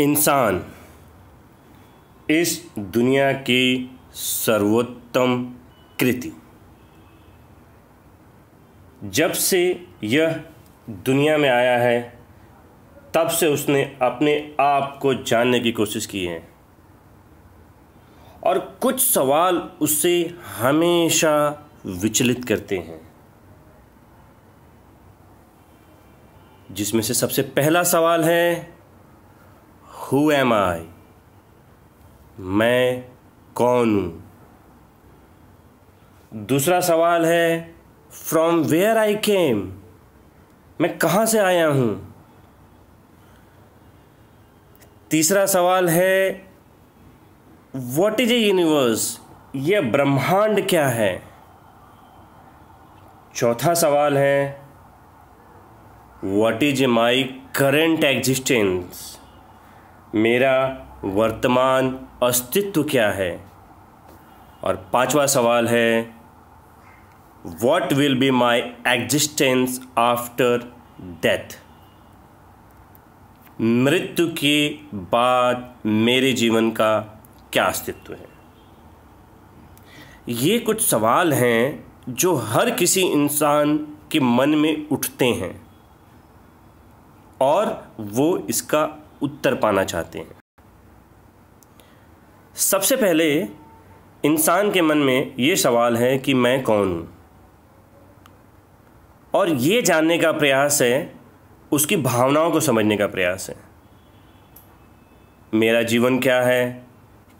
इंसान इस दुनिया की सर्वोत्तम कृति जब से यह दुनिया में आया है तब से उसने अपने आप को जानने की कोशिश की है और कुछ सवाल उससे हमेशा विचलित करते हैं जिसमें से सबसे पहला सवाल है हु एम आई मैं कौन हूँ दूसरा सवाल है फ्रॉम वेयर आई केम मैं कहाँ से आया हूँ तीसरा सवाल है वॉट इज ए यूनिवर्स ये ब्रह्मांड क्या है चौथा सवाल है what is my current existence मेरा वर्तमान अस्तित्व क्या है और पांचवा सवाल है what will be my existence after death मृत्यु के बाद मेरे जीवन का क्या अस्तित्व है ये कुछ सवाल हैं जो हर किसी इंसान के मन में उठते हैं और वो इसका उत्तर पाना चाहते हैं सबसे पहले इंसान के मन में ये सवाल है कि मैं कौन हूँ और ये जानने का प्रयास है उसकी भावनाओं को समझने का प्रयास है मेरा जीवन क्या है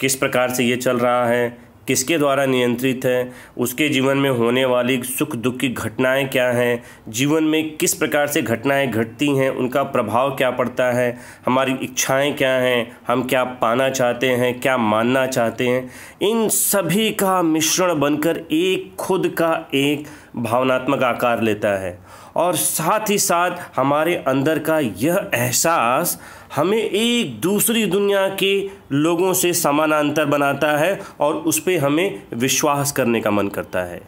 किस प्रकार से ये चल रहा है किसके द्वारा नियंत्रित है उसके जीवन में होने वाली सुख दुख की घटनाएं क्या हैं जीवन में किस प्रकार से घटनाएं घटती हैं उनका प्रभाव क्या पड़ता है हमारी इच्छाएं क्या हैं हम क्या पाना चाहते हैं क्या मानना चाहते हैं इन सभी का मिश्रण बनकर एक खुद का एक भावनात्मक आकार लेता है और साथ ही साथ हमारे अंदर का यह एहसास हमें एक दूसरी दुनिया के लोगों से समानांतर बनाता है और उस पर हमें विश्वास करने का मन करता है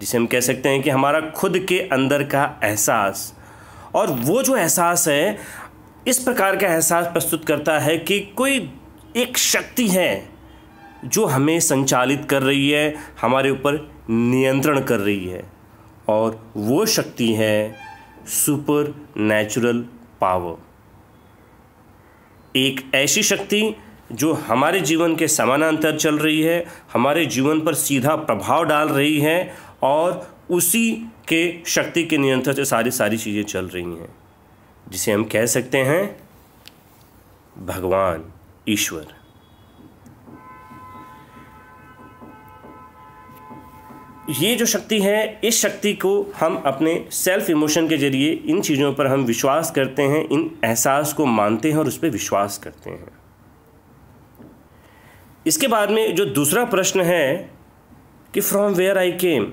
जिसे हम कह सकते हैं कि हमारा खुद के अंदर का एहसास और वो जो एहसास है इस प्रकार का एहसास प्रस्तुत करता है कि कोई एक शक्ति है जो हमें संचालित कर रही है हमारे ऊपर नियंत्रण कर रही है और वो शक्ति है सुपर नेचुरल पावर एक ऐसी शक्ति जो हमारे जीवन के समानांतर चल रही है हमारे जीवन पर सीधा प्रभाव डाल रही है और उसी के शक्ति के नियंत्रण से सारी सारी चीज़ें चल रही हैं जिसे हम कह सकते हैं भगवान ईश्वर ये जो शक्ति है इस शक्ति को हम अपने सेल्फ इमोशन के ज़रिए इन चीज़ों पर हम विश्वास करते हैं इन एहसास को मानते हैं और उस पर विश्वास करते हैं इसके बाद में जो दूसरा प्रश्न है कि फ्रॉम वेयर आई केम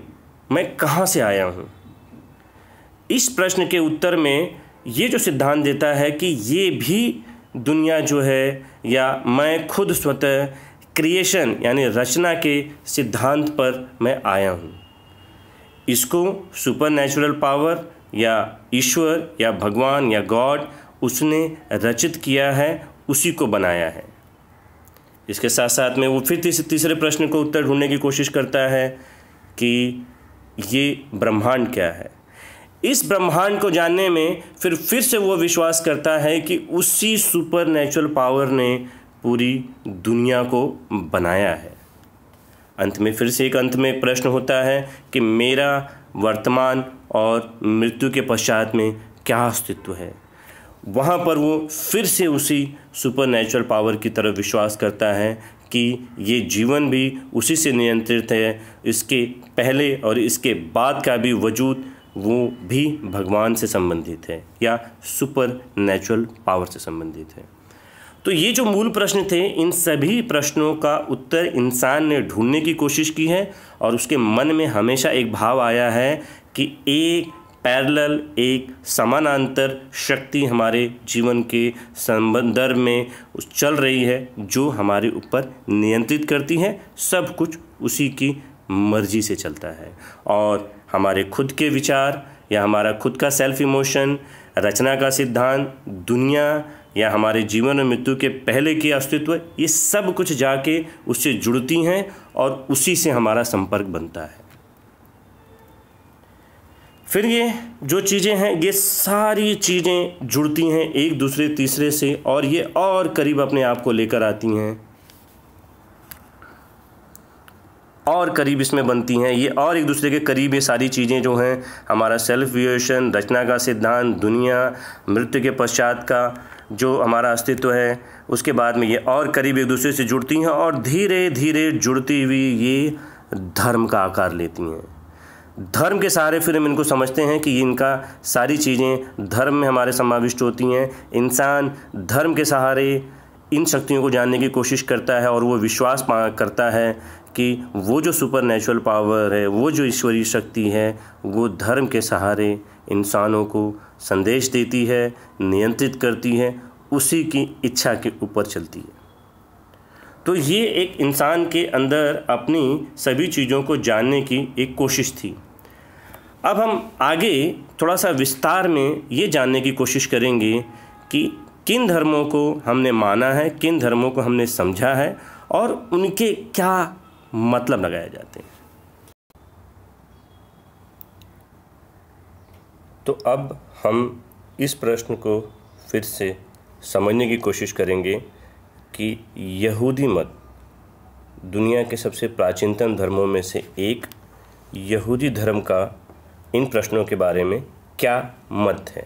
मैं कहाँ से आया हूँ इस प्रश्न के उत्तर में ये जो सिद्धांत देता है कि ये भी दुनिया जो है या मैं खुद स्वतः क्रिएशन यानी रचना के सिद्धांत पर मैं आया हूँ इसको सुपर नेचुरल पावर या ईश्वर या भगवान या गॉड उसने रचित किया है उसी को बनाया है इसके साथ साथ में वो फिर तीस, तीसरे प्रश्न को उत्तर ढूंढने की कोशिश करता है कि ये ब्रह्मांड क्या है इस ब्रह्मांड को जानने में फिर फिर से वो विश्वास करता है कि उसी सुपर नेचुरल पावर ने पूरी दुनिया को बनाया है अंत में फिर से एक अंत में एक प्रश्न होता है कि मेरा वर्तमान और मृत्यु के पश्चात में क्या अस्तित्व है वहाँ पर वो फिर से उसी सुपर नेचुरल पावर की तरफ विश्वास करता है कि ये जीवन भी उसी से नियंत्रित है इसके पहले और इसके बाद का भी वजूद वो भी भगवान से संबंधित है या सुपर नेचुरल पावर से संबंधित है तो ये जो मूल प्रश्न थे इन सभी प्रश्नों का उत्तर इंसान ने ढूंढने की कोशिश की है और उसके मन में हमेशा एक भाव आया है कि एक पैरल एक समानांतर शक्ति हमारे जीवन के संबंध में चल रही है जो हमारे ऊपर नियंत्रित करती है सब कुछ उसी की मर्जी से चलता है और हमारे खुद के विचार या हमारा खुद का सेल्फ इमोशन रचना का सिद्धांत दुनिया या हमारे जीवन और मृत्यु के पहले के अस्तित्व ये सब कुछ जाके उससे जुड़ती हैं और उसी से हमारा संपर्क बनता है फिर ये जो चीज़ें हैं ये सारी चीज़ें जुड़ती हैं एक दूसरे तीसरे से और ये और करीब अपने आप को लेकर आती हैं और करीब इसमें बनती हैं ये और एक दूसरे के करीब ये सारी चीज़ें जो हैं हमारा सेल्फ व्यूएशन रचना का सिद्धांत दुनिया मृत्यु के पश्चात का जो हमारा अस्तित्व है उसके बाद में ये और करीब एक दूसरे से जुड़ती हैं और धीरे धीरे जुड़ती हुई ये धर्म का आकार लेती हैं धर्म के सहारे फिर हम इनको समझते हैं कि इनका सारी चीज़ें धर्म में हमारे समाविष्ट होती हैं इंसान धर्म के सहारे इन शक्तियों को जानने की कोशिश करता है और वो विश्वास करता है कि वो जो सुपर नेचुरल पावर है वो जो ईश्वरीय शक्ति है वो धर्म के सहारे इंसानों को संदेश देती है नियंत्रित करती है उसी की इच्छा के ऊपर चलती है तो ये एक इंसान के अंदर अपनी सभी चीज़ों को जानने की एक कोशिश थी अब हम आगे थोड़ा सा विस्तार में ये जानने की कोशिश करेंगे कि किन धर्मों को हमने माना है किन धर्मों को हमने समझा है और उनके क्या मतलब लगाए जाते हैं तो अब हम इस प्रश्न को फिर से समझने की कोशिश करेंगे कि यहूदी मत दुनिया के सबसे प्राचीनतम धर्मों में से एक यहूदी धर्म का इन प्रश्नों के बारे में क्या मत है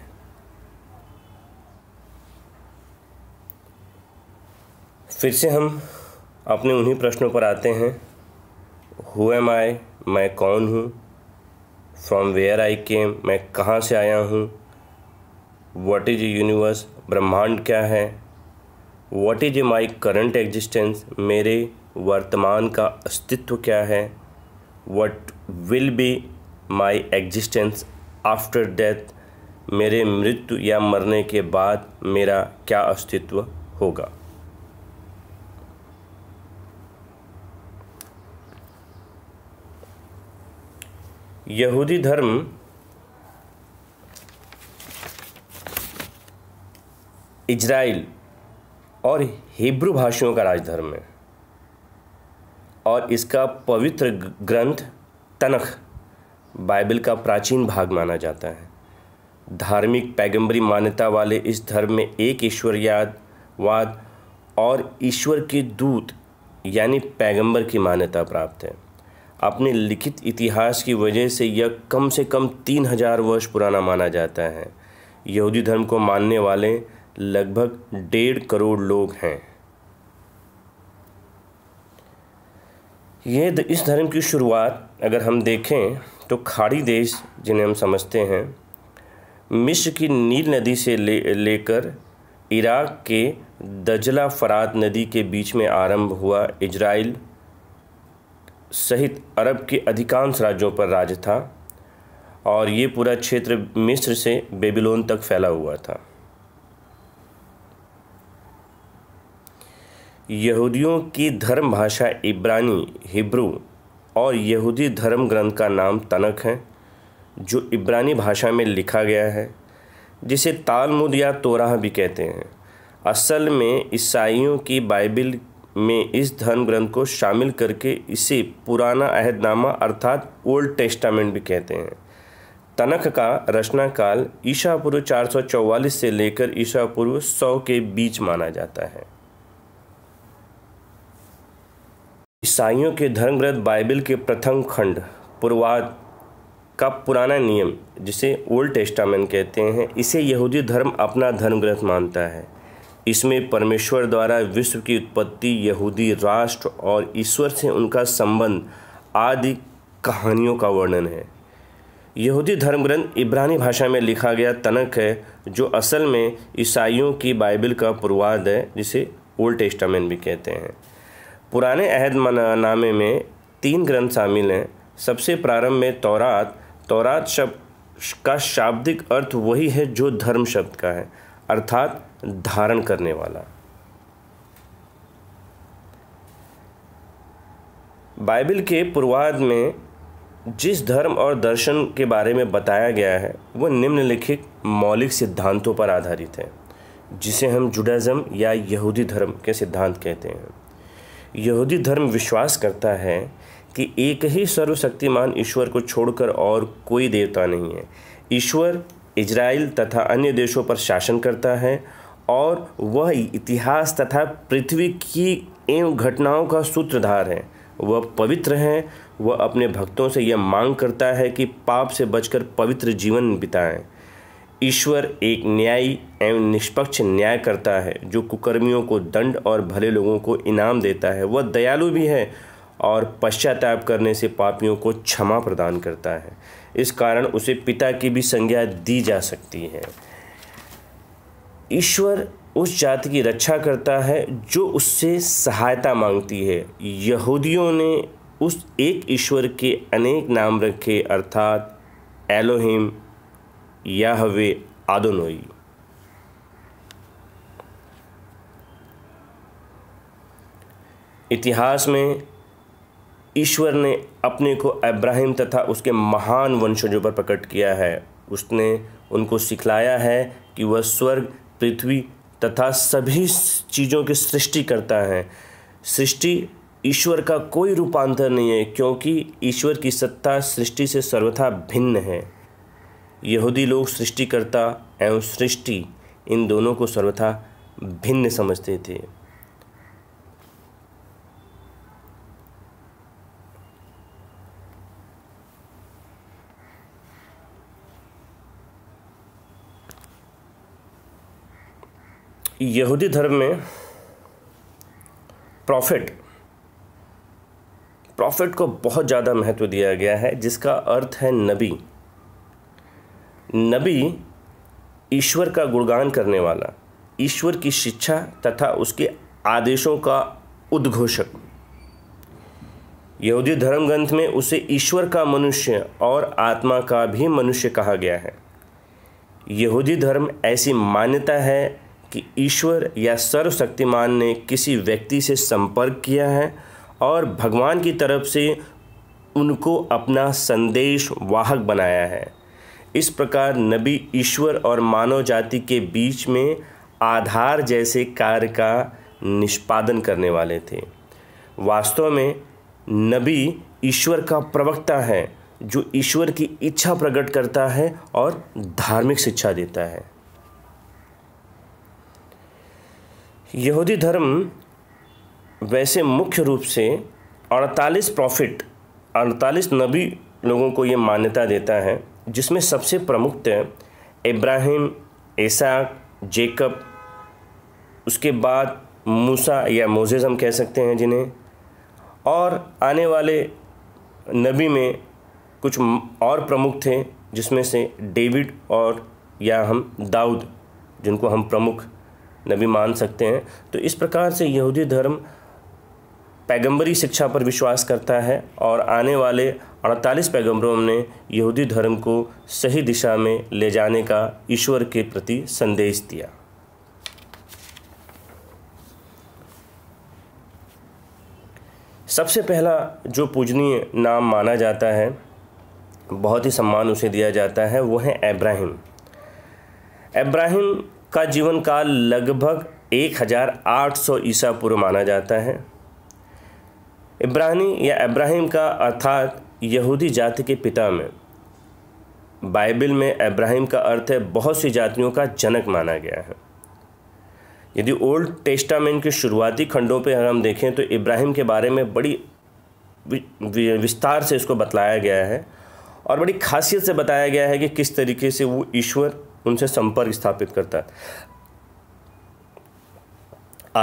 फिर से हम अपने उन्हीं प्रश्नों पर आते हैं हु एम आई मैं कौन हूँ फ्रॉम वेयर आई केम मैं कहाँ से आया हूँ वट इज़ यूनिवर्स ब्रह्मांड क्या है what is my current existence मेरे वर्तमान का अस्तित्व क्या है what will be my existence after death मेरे मृत्यु या मरने के बाद मेरा क्या अस्तित्व होगा यहूदी धर्म इजराइल और हिब्रू भाषियों का राजधर्म है और इसका पवित्र ग्रंथ तनख बाइबल का प्राचीन भाग माना जाता है धार्मिक पैगंबरी मान्यता वाले इस धर्म में एक ईश्वरयाद वाद और ईश्वर के दूत यानी पैगंबर की मान्यता प्राप्त है अपने लिखित इतिहास की वजह से यह कम से कम तीन हजार वर्ष पुराना माना जाता है यहूदी धर्म को मानने वाले लगभग डेढ़ करोड़ लोग हैं यह इस धर्म की शुरुआत अगर हम देखें तो खाड़ी देश जिन्हें हम समझते हैं मिश्र की नील नदी से ले लेकर इराक के दजला फरात नदी के बीच में आरंभ हुआ इजराइल सहित अरब के अधिकांश राज्यों पर राज था और ये पूरा क्षेत्र मिस्र से बेबीलोन तक फैला हुआ था यहूदियों की धर्म भाषा इब्रानी हिब्रू और यहूदी धर्म ग्रंथ का नाम तनक है जो इब्रानी भाषा में लिखा गया है जिसे तालमुद या तोराह भी कहते हैं असल में ईसाइयों की बाइबिल में इस धर्म ग्रंथ को शामिल करके इसे पुराना अहदनामा अर्थात ओल्ड टेस्टामेंट भी कहते हैं तनख का रचना काल ईसा पूर्व चार से लेकर ईसा पूर्व सौ के बीच माना जाता है ईसाइयों के धर्म ग्रंथ बाइबल के प्रथम खंड पूर्वाद का पुराना नियम जिसे ओल्ड टेस्टामेंट कहते हैं इसे यहूदी धर्म अपना धर्म ग्रंथ मानता है इसमें परमेश्वर द्वारा विश्व की उत्पत्ति यहूदी राष्ट्र और ईश्वर से उनका संबंध आदि कहानियों का वर्णन है यहूदी धर्मग्रंथ इब्रानी भाषा में लिखा गया तनक है जो असल में ईसाइयों की बाइबल का पूर्वाद है जिसे ओल्ड टेस्टामेंट भी कहते हैं पुराने अहद नामे में तीन ग्रंथ शामिल हैं सबसे प्रारंभ में तौरात तौरात शब्द का शाब्दिक अर्थ वही है जो धर्म शब्द का है अर्थात धारण करने वाला बाइबल के पूर्वाध में जिस धर्म और दर्शन के बारे में बताया गया है वह निम्नलिखित मौलिक सिद्धांतों पर आधारित है जिसे हम जुडाज़म या यहूदी धर्म के सिद्धांत कहते हैं यहूदी धर्म विश्वास करता है कि एक ही सर्वशक्तिमान ईश्वर को छोड़कर और कोई देवता नहीं है ईश्वर इजराइल तथा अन्य देशों पर शासन करता है और वह इतिहास तथा पृथ्वी की एवं घटनाओं का सूत्रधार है वह पवित्र हैं वह अपने भक्तों से यह मांग करता है कि पाप से बचकर पवित्र जीवन बिताएं ईश्वर एक न्यायी एवं निष्पक्ष न्याय करता है जो कुकर्मियों को दंड और भले लोगों को इनाम देता है वह दयालु भी है और पश्चाताप करने से पापियों को क्षमा प्रदान करता है इस कारण उसे पिता की भी संज्ञा दी जा सकती है ईश्वर उस जाति की रक्षा करता है जो उससे सहायता मांगती है यहूदियों ने उस एक ईश्वर के अनेक नाम रखे अर्थात एलोहिम याहवे आदोनोई इतिहास में ईश्वर ने अपने को अब्राहिम तथा उसके महान वंशजों पर प्रकट किया है उसने उनको सिखलाया है कि वह स्वर्ग पृथ्वी तथा सभी चीज़ों की सृष्टि करता है सृष्टि ईश्वर का कोई रूपांतर नहीं है क्योंकि ईश्वर की सत्ता सृष्टि से सर्वथा भिन्न है यहूदी लोग सृष्टिकर्ता एवं सृष्टि इन दोनों को सर्वथा भिन्न समझते थे यहूदी धर्म में प्रॉफिट प्रॉफिट को बहुत ज़्यादा महत्व दिया गया है जिसका अर्थ है नबी नबी ईश्वर का गुणगान करने वाला ईश्वर की शिक्षा तथा उसके आदेशों का उद्घोषक यहूदी धर्म ग्रंथ में उसे ईश्वर का मनुष्य और आत्मा का भी मनुष्य कहा गया है यहूदी धर्म ऐसी मान्यता है कि ईश्वर या सर्वशक्तिमान ने किसी व्यक्ति से संपर्क किया है और भगवान की तरफ से उनको अपना संदेश वाहक बनाया है इस प्रकार नबी ईश्वर और मानव जाति के बीच में आधार जैसे कार्य का निष्पादन करने वाले थे वास्तव में नबी ईश्वर का प्रवक्ता है जो ईश्वर की इच्छा प्रकट करता है और धार्मिक शिक्षा देता है यहूदी धर्म वैसे मुख्य रूप से 48 प्रॉफिट 48 नबी लोगों को ये मान्यता देता है जिसमें सबसे प्रमुख इब्राहिम ऐसाक जेकब उसके बाद मूसा या मोजेज हम कह सकते हैं जिन्हें और आने वाले नबी में कुछ और प्रमुख थे जिसमें से डेविड और या हम दाऊद जिनको हम प्रमुख नबी मान सकते हैं तो इस प्रकार से यहूदी धर्म पैगंबरी शिक्षा पर विश्वास करता है और आने वाले 48 पैगंबरों ने यहूदी धर्म को सही दिशा में ले जाने का ईश्वर के प्रति संदेश दिया सबसे पहला जो पूजनीय नाम माना जाता है बहुत ही सम्मान उसे दिया जाता है वो है इब्राहिम इब्राहिम का जीवन काल लगभग 1800 ईसा पूर्व माना जाता है इब्राहनी या इब्राहिम का अर्थात यहूदी जाति के पिता में बाइबल में इब्राहिम का अर्थ है बहुत सी जातियों का जनक माना गया है यदि ओल्ड टेस्टामेंट के शुरुआती खंडों पर हम देखें तो इब्राहिम के बारे में बड़ी विस्तार से इसको बतलाया गया है और बड़ी खासियत से बताया गया है कि किस तरीके से वो ईश्वर उनसे संपर्क स्थापित करता है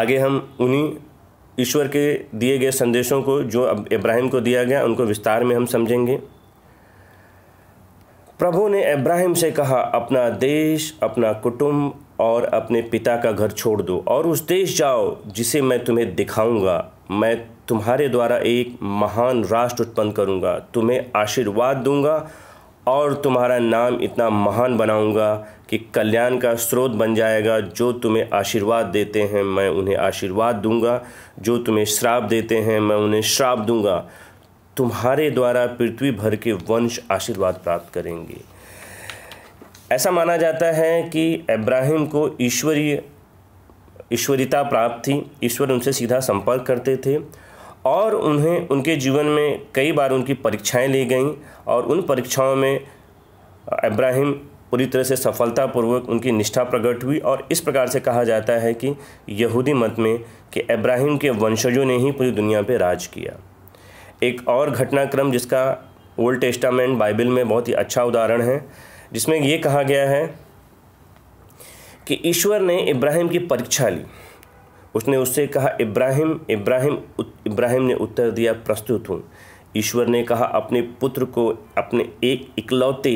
आगे हम उन्हीं ईश्वर के दिए गए संदेशों को जो अब इब्राहिम को दिया गया उनको विस्तार में हम समझेंगे प्रभु ने इब्राहिम से कहा अपना देश अपना कुटुंब और अपने पिता का घर छोड़ दो और उस देश जाओ जिसे मैं तुम्हें दिखाऊंगा मैं तुम्हारे द्वारा एक महान राष्ट्र उत्पन्न करूंगा तुम्हें आशीर्वाद दूंगा और तुम्हारा नाम इतना महान बनाऊंगा कि कल्याण का स्रोत बन जाएगा जो तुम्हें आशीर्वाद देते हैं मैं उन्हें आशीर्वाद दूंगा जो तुम्हें श्राप देते हैं मैं उन्हें श्राप दूंगा तुम्हारे द्वारा पृथ्वी भर के वंश आशीर्वाद प्राप्त करेंगे ऐसा माना जाता है कि इब्राहिम को ईश्वरीय ईश्वरीता प्राप्त थी ईश्वर उनसे सीधा संपर्क करते थे और उन्हें उनके जीवन में कई बार उनकी परीक्षाएं ली गईं और उन परीक्षाओं में इब्राहिम पूरी तरह से सफलतापूर्वक उनकी निष्ठा प्रकट हुई और इस प्रकार से कहा जाता है कि यहूदी मत में कि इब्राहिम के वंशजों ने ही पूरी दुनिया पर राज किया एक और घटनाक्रम जिसका ओल्ड टेस्टामेंट बाइबल में बहुत ही अच्छा उदाहरण है जिसमें ये कहा गया है कि ईश्वर ने इब्राहिम की परीक्षा ली उसने उससे कहा इब्राहिम इब्राहिम इब्राहिम ने उत्तर दिया प्रस्तुत हूँ ईश्वर ने कहा अपने पुत्र को अपने एक इकलौते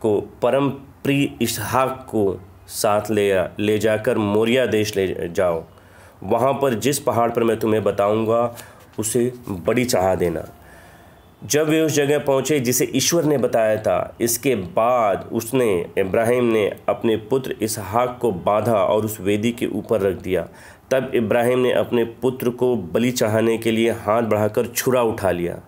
को परम प्रिय इसहाक को साथ ले ले जाकर मोरिया देश ले जाओ वहाँ पर जिस पहाड़ पर मैं तुम्हें बताऊँगा उसे बड़ी चढ़ा देना जब वे उस जगह पहुंचे जिसे ईश्वर ने बताया था इसके बाद उसने इब्राहिम ने अपने पुत्र इसहाक को बांधा और उस वेदी के ऊपर रख दिया तब इब्राहिम ने अपने पुत्र को बलि चढ़ाने के लिए हाथ बढ़ाकर छुरा उठा लिया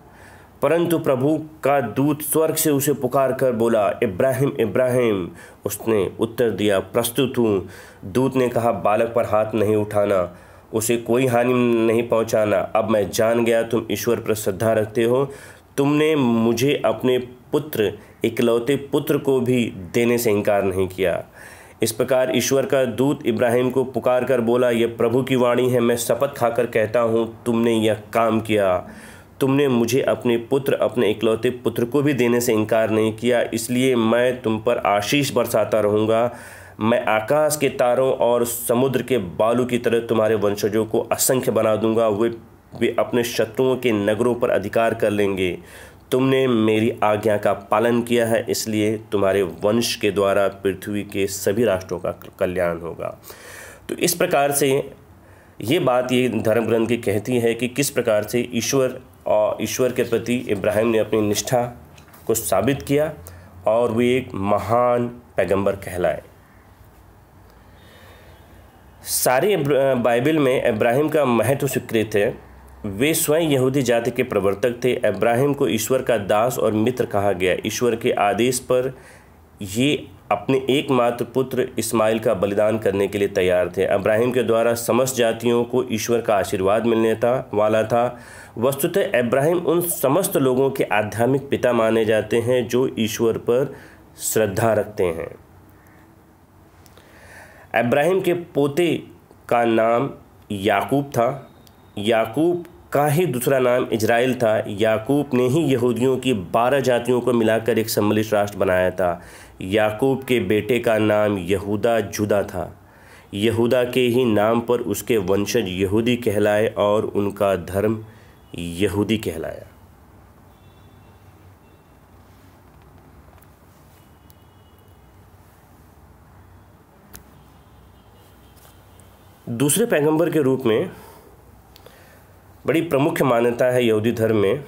परंतु प्रभु का दूत स्वर्ग से उसे पुकार कर बोला इब्राहिम इब्राहिम उसने उत्तर दिया प्रस्तुत हूँ दूत ने कहा बालक पर हाथ नहीं उठाना उसे कोई हानि नहीं पहुंचाना अब मैं जान गया तुम ईश्वर पर श्रद्धा रखते हो तुमने मुझे अपने पुत्र इकलौते पुत्र को भी देने से इनकार नहीं किया इस प्रकार ईश्वर का दूत इब्राहिम को पुकार कर बोला यह प्रभु की वाणी है मैं शपथ खाकर कहता हूँ तुमने यह काम किया तुमने मुझे अपने पुत्र अपने इकलौते पुत्र को भी देने से इनकार नहीं किया इसलिए मैं तुम पर आशीष बरसाता रहूँगा मैं आकाश के तारों और समुद्र के बालू की तरह तुम्हारे वंशजों को असंख्य बना दूंगा वे वे अपने शत्रुओं के नगरों पर अधिकार कर लेंगे तुमने मेरी आज्ञा का पालन किया है इसलिए तुम्हारे वंश के द्वारा पृथ्वी के सभी राष्ट्रों का कल्याण होगा तो इस प्रकार से ये बात ये धर्म ग्रंथ की कहती है कि किस प्रकार से ईश्वर और ईश्वर के प्रति इब्राहिम ने अपनी निष्ठा को साबित किया और वे एक महान पैगंबर कहलाए सारी बाइबल में इब्राहिम का महत्व स्वीकृत है वे स्वयं यहूदी जाति के प्रवर्तक थे अब्राहिम को ईश्वर का दास और मित्र कहा गया ईश्वर के आदेश पर ये अपने एकमात्र पुत्र इस्माइल का बलिदान करने के लिए तैयार थे अब्राहिम के द्वारा समस्त जातियों को ईश्वर का आशीर्वाद मिलने था वाला था वस्तुतः अब्राहिम उन समस्त लोगों के आध्यात्मिक पिता माने जाते हैं जो ईश्वर पर श्रद्धा रखते हैं अब्राहिम के पोते का नाम याकूब था याकूब का ही दूसरा नाम इजराइल था याकूब ने ही यहूदियों की बारह जातियों को मिलाकर एक सम्मिलित राष्ट्र बनाया था याकूब के बेटे का नाम यहूदा जुदा था यहूदा के ही नाम पर उसके वंशज यहूदी कहलाए और उनका धर्म यहूदी कहलाया दूसरे पैगंबर के रूप में बड़ी प्रमुख मान्यता है यहूदी धर्म में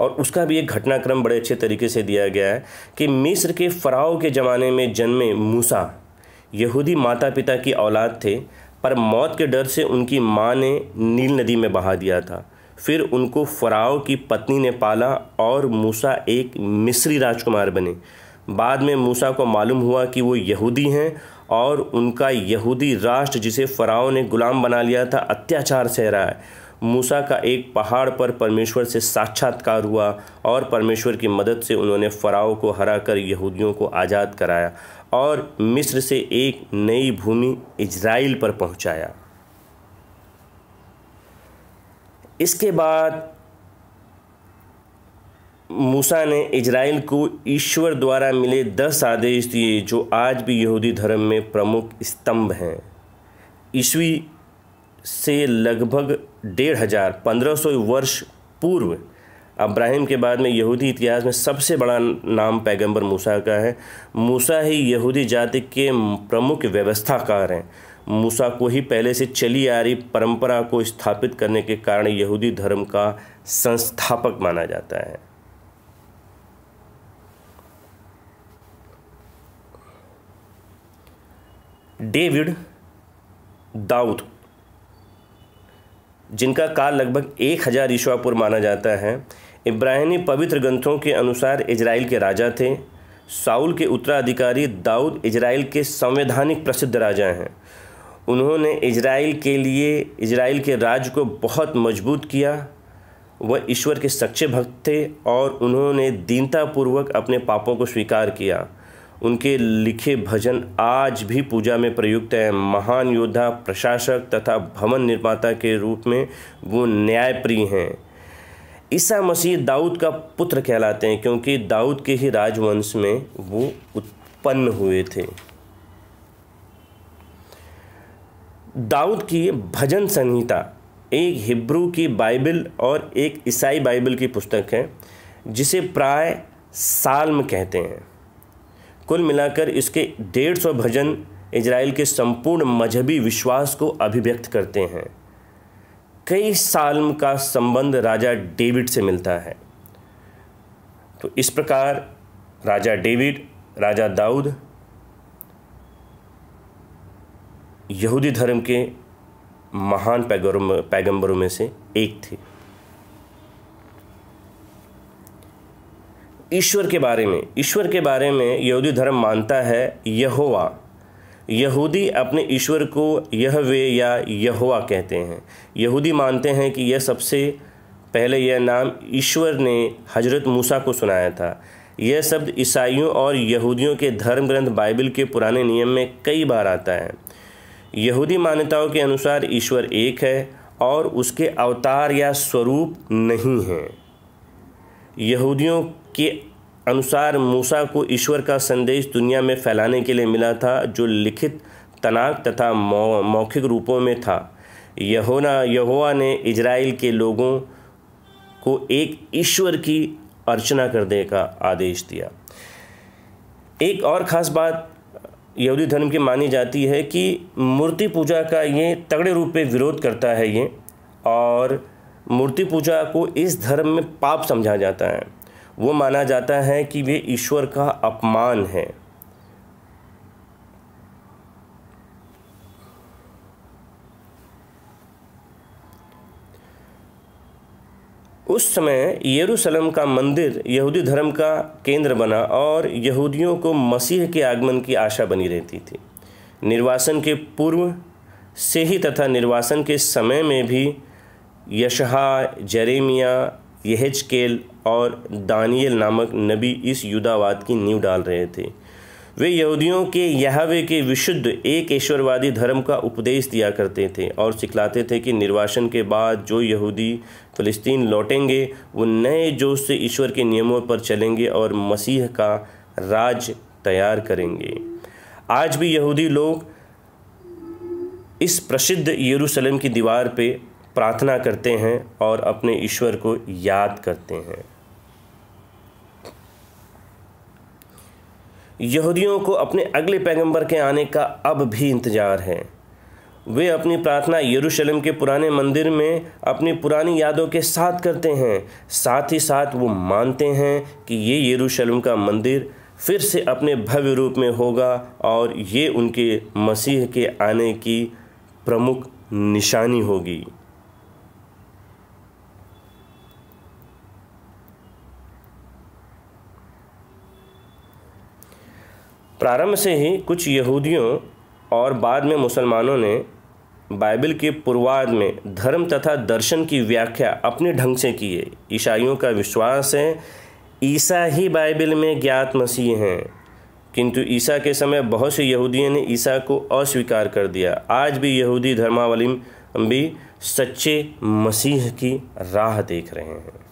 और उसका भी एक घटनाक्रम बड़े अच्छे तरीके से दिया गया है कि मिस्र के फराओ के ज़माने में जन्मे मूसा यहूदी माता पिता की औलाद थे पर मौत के डर से उनकी माँ ने नील नदी में बहा दिया था फिर उनको फराओ की पत्नी ने पाला और मूसा एक मिस्री राजकुमार बने बाद में मूसा को मालूम हुआ कि वो यहूदी हैं और उनका यहूदी राष्ट्र जिसे फराओ ने ग़ुलाम बना लिया था अत्याचार सह रहा है मूसा का एक पहाड़ पर परमेश्वर से साक्षात्कार हुआ और परमेश्वर की मदद से उन्होंने फ़राव को हरा कर यहूदियों को आज़ाद कराया और मिस्र से एक नई भूमि इजराइल पर पहुंचाया। इसके बाद मूसा ने इजराइल को ईश्वर द्वारा मिले दस आदेश दिए जो आज भी यहूदी धर्म में प्रमुख स्तंभ हैं ईस्वी से लगभग डेढ़ हज़ार पंद्रह सौ वर्ष पूर्व अब्राहिम के बाद में यहूदी इतिहास में सबसे बड़ा नाम पैगंबर मूसा का है मूसा ही यहूदी जाति के प्रमुख व्यवस्थाकार हैं मूसा को ही पहले से चली आ रही परंपरा को स्थापित करने के कारण यहूदी धर्म का संस्थापक माना जाता है डेविड दाऊद जिनका काल लगभग एक हज़ार ईश्वापुर माना जाता है इब्राहिमी पवित्र ग्रंथों के अनुसार इजराइल के राजा थे साउल के उत्तराधिकारी दाऊद इजराइल के संवैधानिक प्रसिद्ध राजा हैं उन्होंने इजराइल के लिए इजराइल के राज को बहुत मजबूत किया वह ईश्वर के सच्चे भक्त थे और उन्होंने दीनतापूर्वक अपने पापों को स्वीकार किया उनके लिखे भजन आज भी पूजा में प्रयुक्त है महान योद्धा प्रशासक तथा भवन निर्माता के रूप में वो न्यायप्रिय हैं ईसा मसीह दाऊद का पुत्र कहलाते हैं क्योंकि दाऊद के ही राजवंश में वो उत्पन्न हुए थे दाऊद की भजन संहिता एक हिब्रू की बाइबल और एक ईसाई बाइबल की पुस्तक है जिसे प्राय साल्म कहते हैं कुल मिलाकर इसके डेढ़ सौ भजन इजराइल के संपूर्ण मजहबी विश्वास को अभिव्यक्त करते हैं कई साल का संबंध राजा डेविड से मिलता है तो इस प्रकार राजा डेविड राजा दाऊद यहूदी धर्म के महान पैगम्बरों में से एक थे ईश्वर के बारे में ईश्वर के बारे में यहूदी धर्म मानता है यहोवा यहूदी अपने ईश्वर को वे या यहोवा कहते हैं यहूदी मानते हैं कि यह सबसे पहले यह नाम ईश्वर ने हजरत मूसा को सुनाया था यह शब्द ईसाइयों और यहूदियों के धर्म ग्रंथ बाइबल के पुराने नियम में कई बार आता है यहूदी मान्यताओं के अनुसार ईश्वर एक है और उसके अवतार या स्वरूप नहीं हैं यहूदियों के अनुसार मूसा को ईश्वर का संदेश दुनिया में फैलाने के लिए मिला था जो लिखित तनाक तथा मौ, मौखिक रूपों में था यहोना यहोवा ने इजराइल के लोगों को एक ईश्वर की अर्चना करने का आदेश दिया एक और ख़ास बात यहूदी धर्म की मानी जाती है कि मूर्ति पूजा का ये तगड़े रूप में विरोध करता है ये और मूर्ति पूजा को इस धर्म में पाप समझा जाता है वो माना जाता है कि वे ईश्वर का अपमान है उस समय यरूशलेम का मंदिर यहूदी धर्म का केंद्र बना और यहूदियों को मसीह के आगमन की आशा बनी रहती थी निर्वासन के पूर्व से ही तथा निर्वासन के समय में भी यशहा जरेमिया यहजकेल और दानियल नामक नबी इस युद्धावाद की नींव डाल रहे थे वे यहूदियों के यहावे के विशुद्ध एक ईश्वरवादी धर्म का उपदेश दिया करते थे और सिखलाते थे कि निर्वासन के बाद जो यहूदी फ़लस्तीन लौटेंगे वो नए जोश से ईश्वर के नियमों पर चलेंगे और मसीह का राज तैयार करेंगे आज भी यहूदी लोग इस प्रसिद्ध यरूशलेम की दीवार पे प्रार्थना करते हैं और अपने ईश्वर को याद करते हैं यहूदियों को अपने अगले पैगंबर के आने का अब भी इंतज़ार है वे अपनी प्रार्थना यरूशलेम के पुराने मंदिर में अपनी पुरानी यादों के साथ करते हैं साथ ही साथ वो मानते हैं कि ये यरूशलेम का मंदिर फिर से अपने भव्य रूप में होगा और ये उनके मसीह के आने की प्रमुख निशानी होगी प्रारंभ से ही कुछ यहूदियों और बाद में मुसलमानों ने बाइबल के पूर्वाद में धर्म तथा दर्शन की व्याख्या अपने ढंग से की है ईसाइयों का विश्वास है ईसा ही बाइबल में ज्ञात मसीह हैं किंतु ईसा के समय बहुत से यहूदियों ने ईसा को अस्वीकार कर दिया आज भी यहूदी धर्मावलिम भी सच्चे मसीह की राह देख रहे हैं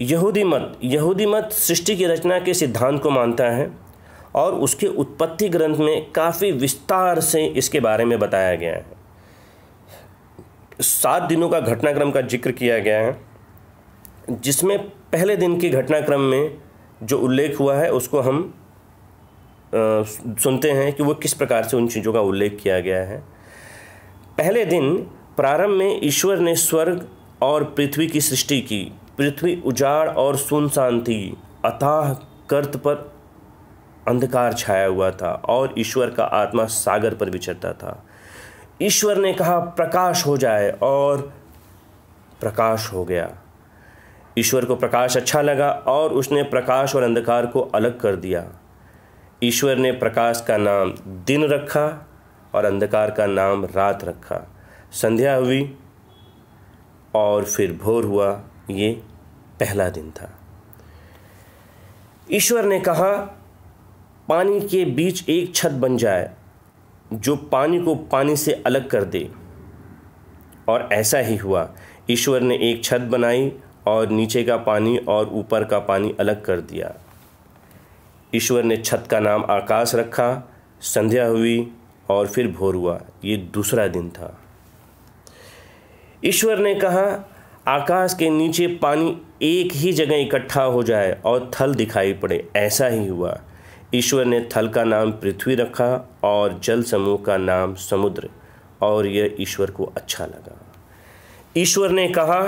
यहूदी मत यहूदी मत सृष्टि की रचना के सिद्धांत को मानता है और उसके उत्पत्ति ग्रंथ में काफ़ी विस्तार से इसके बारे में बताया गया है सात दिनों का घटनाक्रम का जिक्र किया गया है जिसमें पहले दिन के घटनाक्रम में जो उल्लेख हुआ है उसको हम आ, सुनते हैं कि वो किस प्रकार से उन चीज़ों का उल्लेख किया गया है पहले दिन प्रारंभ में ईश्वर ने स्वर्ग और पृथ्वी की सृष्टि की पृथ्वी उजाड़ और सुनसान थी अथाह कर्त पर अंधकार छाया हुआ था और ईश्वर का आत्मा सागर पर विचरता था ईश्वर ने कहा प्रकाश हो जाए और प्रकाश हो गया ईश्वर को प्रकाश अच्छा लगा और उसने प्रकाश और अंधकार को अलग कर दिया ईश्वर ने प्रकाश का नाम दिन रखा और अंधकार का नाम रात रखा संध्या हुई और फिर भोर हुआ ये पहला दिन था ईश्वर ने कहा पानी के बीच एक छत बन जाए जो पानी को पानी से अलग कर दे और ऐसा ही हुआ ईश्वर ने एक छत बनाई और नीचे का पानी और ऊपर का पानी अलग कर दिया ईश्वर ने छत का नाम आकाश रखा संध्या हुई और फिर भोर हुआ ये दूसरा दिन था ईश्वर ने कहा आकाश के नीचे पानी एक ही जगह इकट्ठा हो जाए और थल दिखाई पड़े ऐसा ही हुआ ईश्वर ने थल का नाम पृथ्वी रखा और जल समूह का नाम समुद्र और यह ईश्वर को अच्छा लगा ईश्वर ने कहा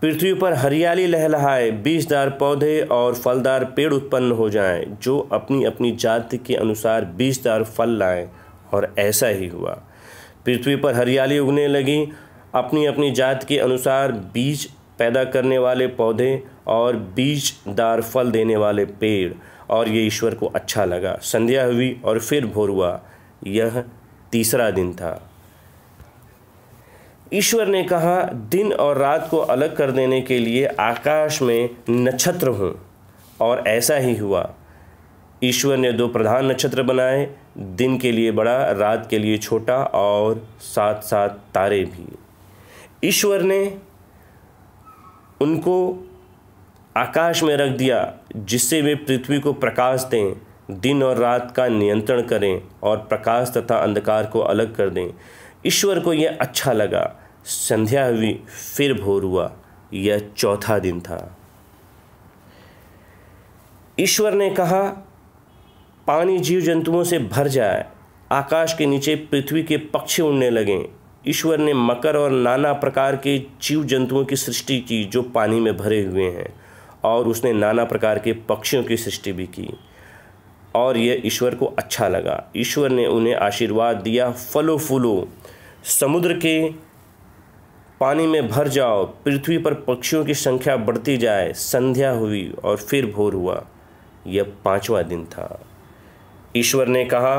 पृथ्वी पर हरियाली लहलहाए बीजदार पौधे और फलदार पेड़ उत्पन्न हो जाएं जो अपनी अपनी जाति के अनुसार बीजदार फल लाएं और ऐसा ही हुआ पृथ्वी पर हरियाली उगने लगी अपनी अपनी जात के अनुसार बीज पैदा करने वाले पौधे और बीजदार फल देने वाले पेड़ और ये ईश्वर को अच्छा लगा संध्या हुई और फिर भोर हुआ यह तीसरा दिन था ईश्वर ने कहा दिन और रात को अलग कर देने के लिए आकाश में नक्षत्र हों और ऐसा ही हुआ ईश्वर ने दो प्रधान नक्षत्र बनाए दिन के लिए बड़ा रात के लिए छोटा और साथ साथ तारे भी ईश्वर ने उनको आकाश में रख दिया जिससे वे पृथ्वी को प्रकाश दें दिन और रात का नियंत्रण करें और प्रकाश तथा अंधकार को अलग कर दें ईश्वर को यह अच्छा लगा संध्या हुई फिर भोर हुआ यह चौथा दिन था ईश्वर ने कहा पानी जीव जंतुओं से भर जाए आकाश के नीचे पृथ्वी के पक्षी उड़ने लगें ईश्वर ने मकर और नाना प्रकार के जीव जंतुओं की सृष्टि की जो पानी में भरे हुए हैं और उसने नाना प्रकार के पक्षियों की सृष्टि भी की और यह ईश्वर को अच्छा लगा ईश्वर ने उन्हें आशीर्वाद दिया फलो फूलो समुद्र के पानी में भर जाओ पृथ्वी पर पक्षियों की संख्या बढ़ती जाए संध्या हुई और फिर भोर हुआ यह पांचवा दिन था ईश्वर ने कहा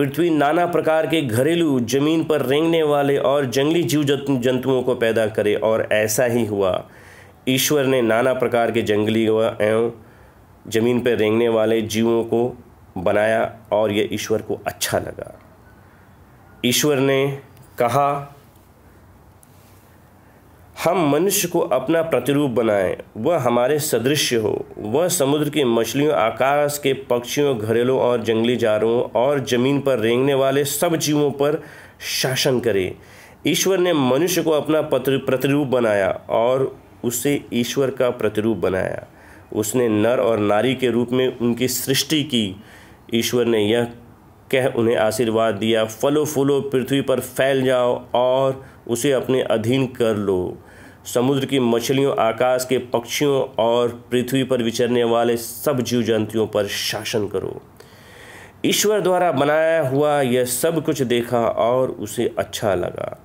पृथ्वी नाना प्रकार के घरेलू जमीन पर रेंगने वाले और जंगली जीव जंतुओं को पैदा करे और ऐसा ही हुआ ईश्वर ने नाना प्रकार के जंगली एवं जमीन पर रेंगने वाले जीवों को बनाया और यह ईश्वर को अच्छा लगा ईश्वर ने कहा हम मनुष्य को अपना प्रतिरूप बनाएं वह हमारे सदृश्य हो वह समुद्र की मछलियों आकाश के पक्षियों घरेलू और जंगली जारों और ज़मीन पर रेंगने वाले सब जीवों पर शासन करे ईश्वर ने मनुष्य को अपना प्रतिरूप बनाया और उसे ईश्वर का प्रतिरूप बनाया उसने नर और नारी के रूप में उनकी सृष्टि की ईश्वर ने यह कह उन्हें आशीर्वाद दिया फलो फूलो पृथ्वी पर फैल जाओ और उसे अपने अधीन कर लो समुद्र की मछलियों आकाश के पक्षियों और पृथ्वी पर विचरने वाले सब जीव जंतुओं पर शासन करो ईश्वर द्वारा बनाया हुआ यह सब कुछ देखा और उसे अच्छा लगा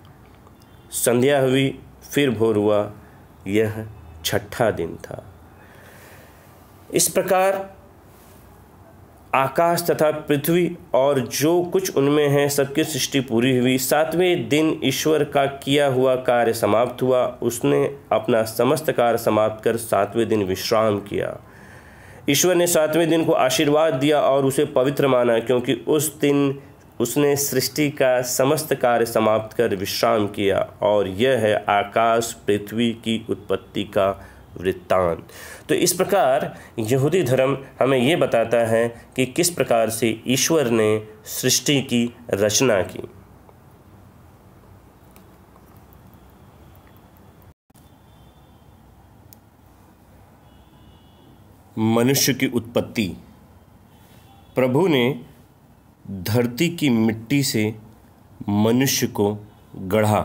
संध्या हुई फिर भोर हुआ यह छठा दिन था इस प्रकार आकाश तथा पृथ्वी और जो कुछ उनमें है सबकी सृष्टि पूरी हुई सातवें दिन ईश्वर का किया हुआ कार्य समाप्त हुआ उसने अपना समस्त कार्य समाप्त कर सातवें दिन विश्राम किया ईश्वर ने सातवें दिन को आशीर्वाद दिया और उसे पवित्र माना क्योंकि उस दिन उसने सृष्टि का समस्त कार्य समाप्त कर विश्राम किया और यह है आकाश पृथ्वी की उत्पत्ति का वृत्तांत तो इस प्रकार यहूदी धर्म हमें ये बताता है कि किस प्रकार से ईश्वर ने सृष्टि की रचना की मनुष्य की उत्पत्ति प्रभु ने धरती की मिट्टी से मनुष्य को गढ़ा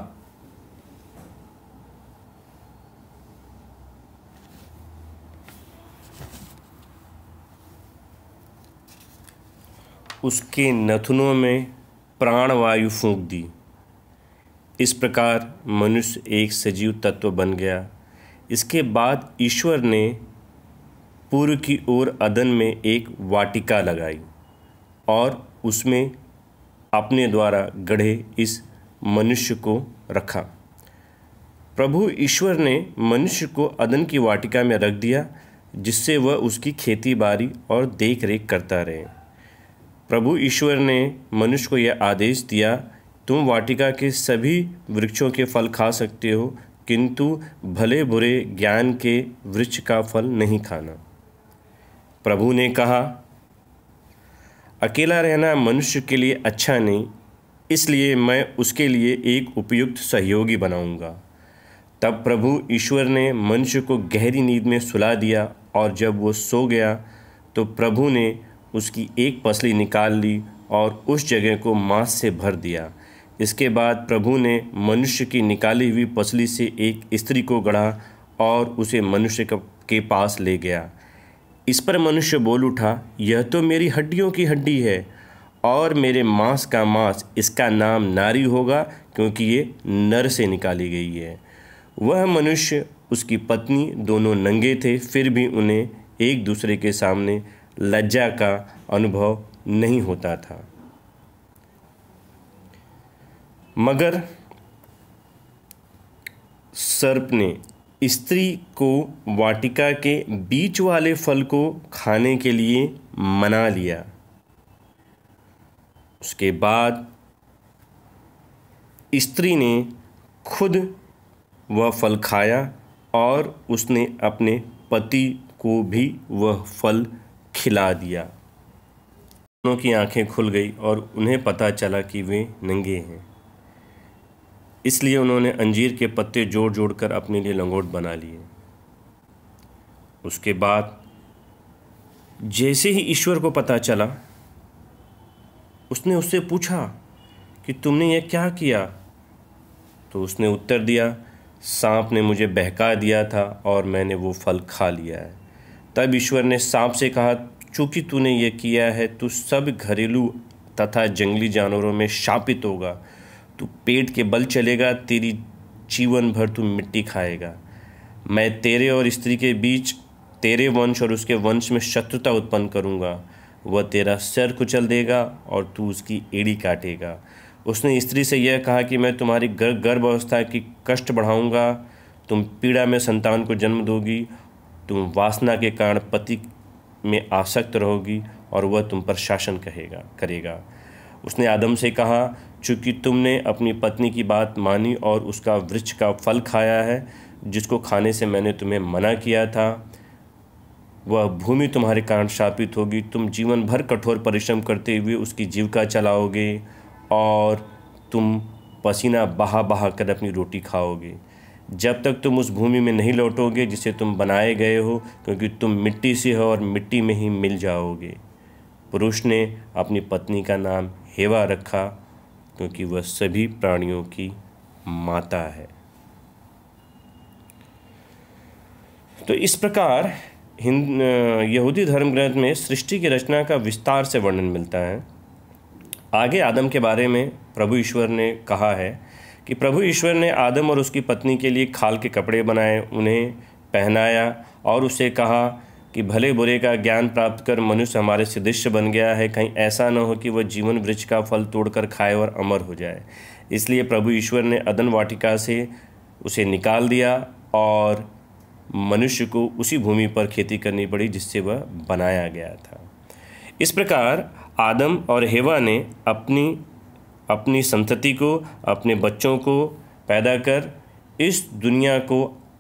उसके नथुनों में प्राणवायु फूंक दी इस प्रकार मनुष्य एक सजीव तत्व बन गया इसके बाद ईश्वर ने पूर्व की ओर अदन में एक वाटिका लगाई और उसमें अपने द्वारा गढ़े इस मनुष्य को रखा प्रभु ईश्वर ने मनुष्य को अदन की वाटिका में रख दिया जिससे वह उसकी खेती बाड़ी और देख रेख करता रहे प्रभु ईश्वर ने मनुष्य को यह आदेश दिया तुम वाटिका के सभी वृक्षों के फल खा सकते हो किंतु भले बुरे ज्ञान के वृक्ष का फल नहीं खाना प्रभु ने कहा अकेला रहना मनुष्य के लिए अच्छा नहीं इसलिए मैं उसके लिए एक उपयुक्त सहयोगी बनाऊंगा तब प्रभु ईश्वर ने मनुष्य को गहरी नींद में सुला दिया और जब वो सो गया तो प्रभु ने उसकी एक पसली निकाल ली और उस जगह को मांस से भर दिया इसके बाद प्रभु ने मनुष्य की निकाली हुई पसली से एक स्त्री को गढ़ा और उसे मनुष्य के पास ले गया इस पर मनुष्य बोल उठा यह तो मेरी हड्डियों की हड्डी है और मेरे मांस का मांस इसका नाम नारी होगा क्योंकि ये नर से निकाली गई है वह मनुष्य उसकी पत्नी दोनों नंगे थे फिर भी उन्हें एक दूसरे के सामने लज्जा का अनुभव नहीं होता था मगर सर्प ने स्त्री को वाटिका के बीच वाले फल को खाने के लिए मना लिया उसके बाद स्त्री ने खुद वह फल खाया और उसने अपने पति को भी वह फल खिला दिया दोनों की आंखें खुल गई और उन्हें पता चला कि वे नंगे हैं इसलिए उन्होंने अंजीर के पत्ते जोड़ जोड़ कर अपने लिए लंगोट बना लिए उसके बाद जैसे ही ईश्वर को पता चला उसने उससे पूछा कि तुमने यह क्या किया तो उसने उत्तर दिया सांप ने मुझे बहका दिया था और मैंने वो फल खा लिया है तब ईश्वर ने सांप से कहा चूंकि तूने ये किया है तू सब घरेलू तथा जंगली जानवरों में शापित होगा तू पेट के बल चलेगा तेरी जीवन भर तू मिट्टी खाएगा मैं तेरे और स्त्री के बीच तेरे वंश और उसके वंश में शत्रुता उत्पन्न करूँगा वह तेरा सर कुचल देगा और तू उसकी एड़ी काटेगा उसने स्त्री से यह कहा कि मैं तुम्हारी गर्भ अवस्था की कष्ट बढ़ाऊँगा तुम पीड़ा में संतान को जन्म दोगी तुम वासना के कारण पति में आसक्त रहोगी और वह तुम पर शासन कहेगा करेगा उसने आदम से कहा चूँकि तुमने अपनी पत्नी की बात मानी और उसका वृक्ष का फल खाया है जिसको खाने से मैंने तुम्हें मना किया था वह भूमि तुम्हारे कारण शापित होगी तुम जीवन भर कठोर परिश्रम करते हुए उसकी जीविका चलाओगे और तुम पसीना बहा बहा कर अपनी रोटी खाओगे जब तक तुम उस भूमि में नहीं लौटोगे जिसे तुम बनाए गए हो क्योंकि तुम मिट्टी से हो और मिट्टी में ही मिल जाओगे पुरुष ने अपनी पत्नी का नाम हेवा रखा क्योंकि वह सभी प्राणियों की माता है तो इस प्रकार हिंद यहूदी धर्म ग्रंथ में सृष्टि की रचना का विस्तार से वर्णन मिलता है आगे आदम के बारे में प्रभु ईश्वर ने कहा है कि प्रभु ईश्वर ने आदम और उसकी पत्नी के लिए खाल के कपड़े बनाए उन्हें पहनाया और उसे कहा कि भले बुरे का ज्ञान प्राप्त कर मनुष्य हमारे सदृश्य बन गया है कहीं ऐसा न हो कि वह जीवन वृक्ष का फल तोड़कर खाए और अमर हो जाए इसलिए प्रभु ईश्वर ने अदन वाटिका से उसे निकाल दिया और मनुष्य को उसी भूमि पर खेती करनी पड़ी जिससे वह बनाया गया था इस प्रकार आदम और हेवा ने अपनी अपनी संतति को अपने बच्चों को पैदा कर इस दुनिया को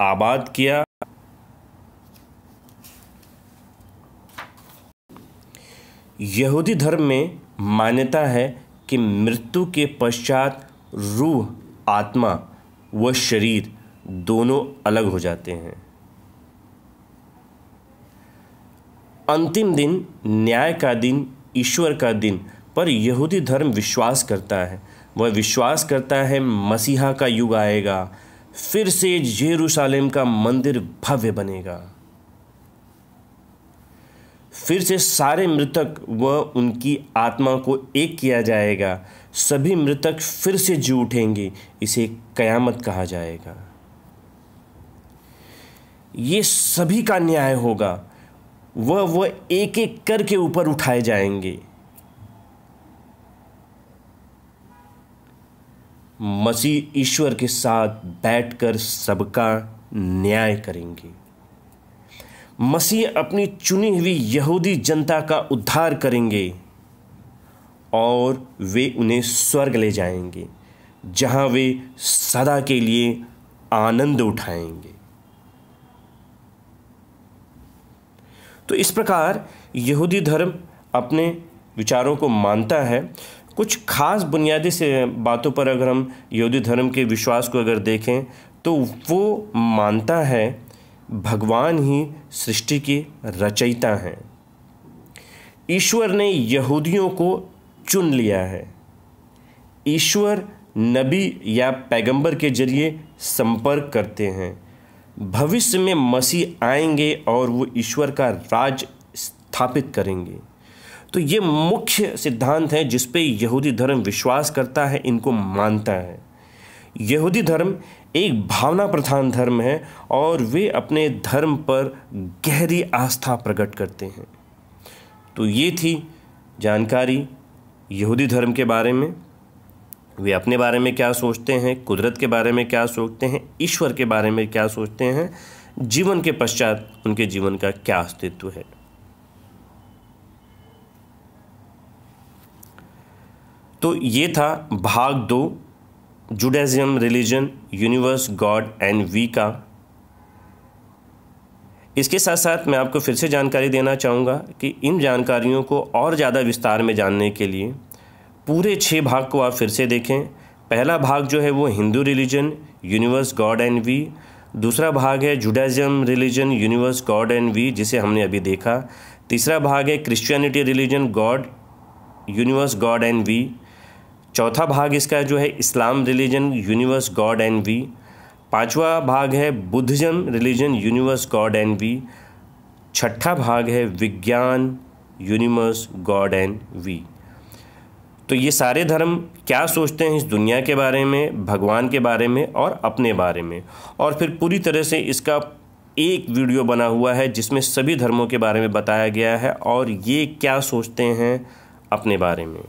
आबाद किया यहूदी धर्म में मान्यता है कि मृत्यु के पश्चात रूह आत्मा व शरीर दोनों अलग हो जाते हैं अंतिम दिन न्याय का दिन ईश्वर का दिन पर यहूदी धर्म विश्वास करता है वह विश्वास करता है मसीहा का युग आएगा फिर से जेरूसालेम का मंदिर भव्य बनेगा फिर से सारे मृतक व उनकी आत्मा को एक किया जाएगा सभी मृतक फिर से जी उठेंगे इसे कयामत कहा जाएगा ये सभी का न्याय होगा वह वह एक एक करके ऊपर उठाए जाएंगे मसीह ईश्वर के साथ बैठकर सबका न्याय करेंगे मसीह अपनी चुनी हुई यहूदी जनता का उद्धार करेंगे और वे उन्हें स्वर्ग ले जाएंगे जहां वे सदा के लिए आनंद उठाएंगे तो इस प्रकार यहूदी धर्म अपने विचारों को मानता है कुछ खास बुनियादी से बातों पर अगर हम यहूदी धर्म के विश्वास को अगर देखें तो वो मानता है भगवान ही सृष्टि के रचयिता हैं ईश्वर ने यहूदियों को चुन लिया है ईश्वर नबी या पैगंबर के जरिए संपर्क करते हैं भविष्य में मसीह आएंगे और वो ईश्वर का राज स्थापित करेंगे तो ये मुख्य सिद्धांत हैं जिस पे यहूदी धर्म विश्वास करता है इनको मानता है यहूदी धर्म एक भावना प्रधान धर्म है और वे अपने धर्म पर गहरी आस्था प्रकट करते हैं तो ये थी जानकारी यहूदी धर्म के बारे में वे अपने बारे में क्या सोचते हैं कुदरत के बारे में क्या सोचते हैं ईश्वर के बारे में क्या सोचते हैं जीवन के पश्चात उनके जीवन का क्या अस्तित्व है तो ये था भाग दो Judaism religion universe God and we का इसके साथ साथ मैं आपको फिर से जानकारी देना चाहूँगा कि इन जानकारियों को और ज़्यादा विस्तार में जानने के लिए पूरे छः भाग को आप फिर से देखें पहला भाग जो है वो Hindu religion universe God and we दूसरा भाग है Judaism religion universe God and we जिसे हमने अभी देखा तीसरा भाग है Christianity religion God universe God and we चौथा भाग इसका जो है Islam religion universe God and we पांचवा भाग है Buddhism religion universe God and we छठा भाग है विज्ञान यूनिवर्स गॉड एंड वी तो ये सारे धर्म क्या सोचते हैं इस दुनिया के बारे में भगवान के बारे में और अपने बारे में और फिर पूरी तरह से इसका एक वीडियो बना हुआ है जिसमें सभी धर्मों के बारे में बताया गया है और ये क्या सोचते हैं अपने बारे में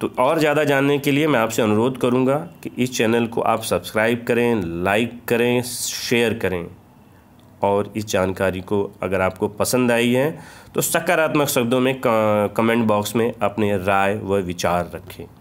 तो और ज़्यादा जानने के लिए मैं आपसे अनुरोध करूँगा कि इस चैनल को आप सब्सक्राइब करें लाइक करें शेयर करें और इस जानकारी को अगर आपको पसंद आई है तो सकारात्मक शब्दों में कमेंट बॉक्स में अपने राय व विचार रखें